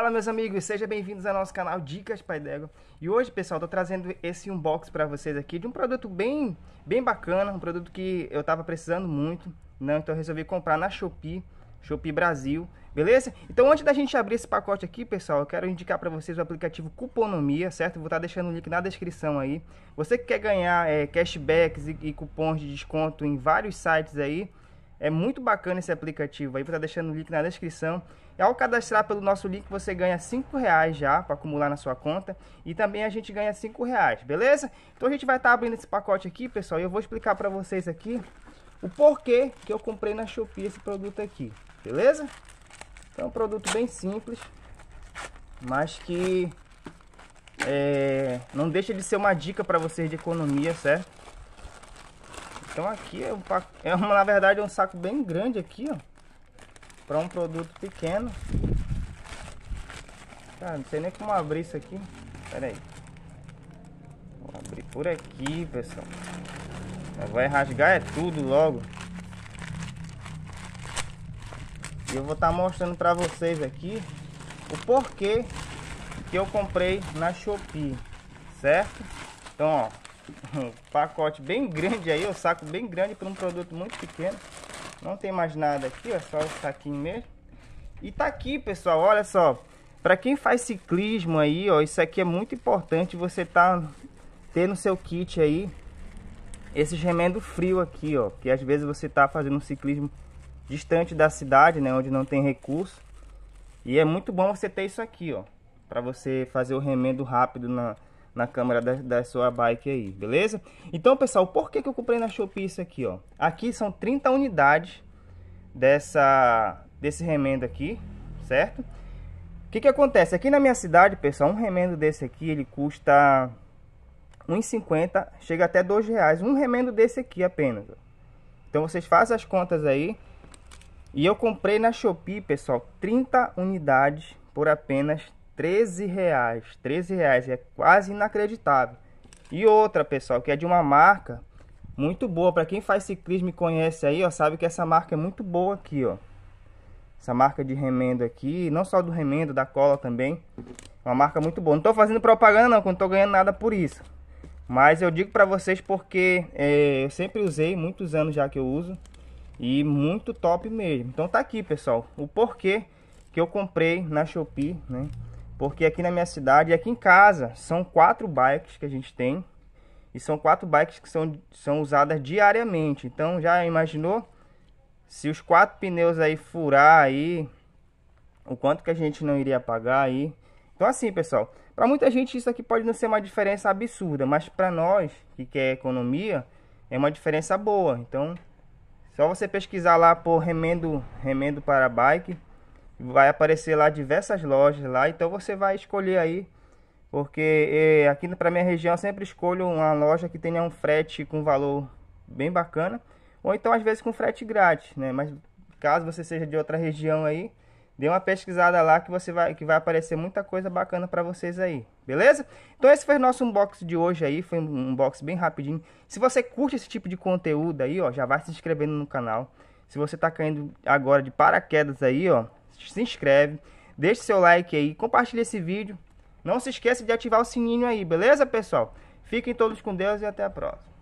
Fala meus amigos, sejam bem-vindos ao nosso canal Dicas Pai D'Égua E hoje pessoal, tô trazendo esse unbox para vocês aqui de um produto bem, bem bacana Um produto que eu tava precisando muito, não, né? então resolvi comprar na Shopee Shopee Brasil, beleza? Então antes da gente abrir esse pacote aqui, pessoal, eu quero indicar para vocês o aplicativo Cuponomia, certo? Vou estar tá deixando o link na descrição aí. Você que quer ganhar é, cashbacks e, e, cupons de desconto em vários sites aí, é muito bacana esse aplicativo aí, vou estar tá deixando o link na descrição ao cadastrar pelo nosso link, você ganha cinco reais já para acumular na sua conta. E também a gente ganha cinco reais, beleza? Então a gente vai estar tá abrindo esse pacote aqui, pessoal. E eu vou explicar para vocês aqui o porquê que eu comprei na Shopee esse produto aqui, beleza? Então é um produto bem simples, mas que é, não deixa de ser uma dica para vocês de economia, certo? Então aqui é, um, é uma, na verdade é um saco bem grande aqui, ó para um produto pequeno. Cara, não sei nem como abrir isso aqui. Pera aí. Vou abrir por aqui, pessoal. Vai rasgar é tudo logo. E eu vou estar tá mostrando para vocês aqui o porquê que eu comprei na Shopee, certo? Então, ó, um pacote bem grande aí, o um saco bem grande para um produto muito pequeno. Não tem mais nada aqui, ó, só o saquinho mesmo. E tá aqui, pessoal, olha só. Pra quem faz ciclismo aí, ó, isso aqui é muito importante você tá ter no seu kit aí esses remendo frio aqui, ó. Que às vezes você tá fazendo um ciclismo distante da cidade, né, onde não tem recurso. E é muito bom você ter isso aqui, ó, para você fazer o remendo rápido na na câmera da, da, sua bike aí, beleza? Então, pessoal, por que, que eu comprei na Shopee isso aqui, ó? Aqui são 30 unidades dessa, desse remendo aqui, certo? O que que acontece? Aqui na minha cidade, pessoal, um remendo desse aqui, ele custa 1,50, chega até 2 reais, um remendo desse aqui apenas. Então, vocês fazem as contas aí. E eu comprei na Shopee, pessoal, 30 unidades por apenas 13 reais. 13 reais é quase inacreditável. E outra, pessoal, que é de uma marca muito boa. Para quem faz ciclismo e conhece aí, ó, sabe que essa marca é muito boa aqui, ó. Essa marca de remendo aqui, não só do remendo, da cola também. Uma marca muito boa. Não tô fazendo propaganda não, não tô ganhando nada por isso. Mas eu digo para vocês porque é, eu sempre usei, muitos anos já que eu uso. E muito top mesmo. Então tá aqui, pessoal, o porquê que eu comprei na Shopee, né? Porque aqui na minha cidade e aqui em casa são quatro bikes que a gente tem. E são quatro bikes que são, são usadas diariamente. Então já imaginou? Se os quatro pneus aí furar aí, o quanto que a gente não iria pagar aí. Então assim, pessoal, para muita gente isso aqui pode não ser uma diferença absurda, mas para nós que quer economia, é uma diferença boa. Então, só você pesquisar lá por remendo, remendo para bike vai aparecer lá diversas lojas lá, então você vai escolher aí, porque eh, aqui para minha região sempre escolho uma loja que tenha um frete com valor bem bacana, ou então às vezes com frete grátis, né? Mas caso você seja de outra região aí, dê uma pesquisada lá que você vai que vai aparecer muita coisa bacana para vocês aí, beleza? Então esse foi o nosso unboxing de hoje aí, foi um unboxing bem rapidinho. Se você curte esse tipo de conteúdo aí, ó, já vai se inscrevendo no canal. Se você tá caindo agora de paraquedas aí, ó, se inscreve, deixe seu like aí, compartilhe esse vídeo. Não se esqueça de ativar o sininho aí, beleza, pessoal? Fiquem todos com Deus e até a próxima.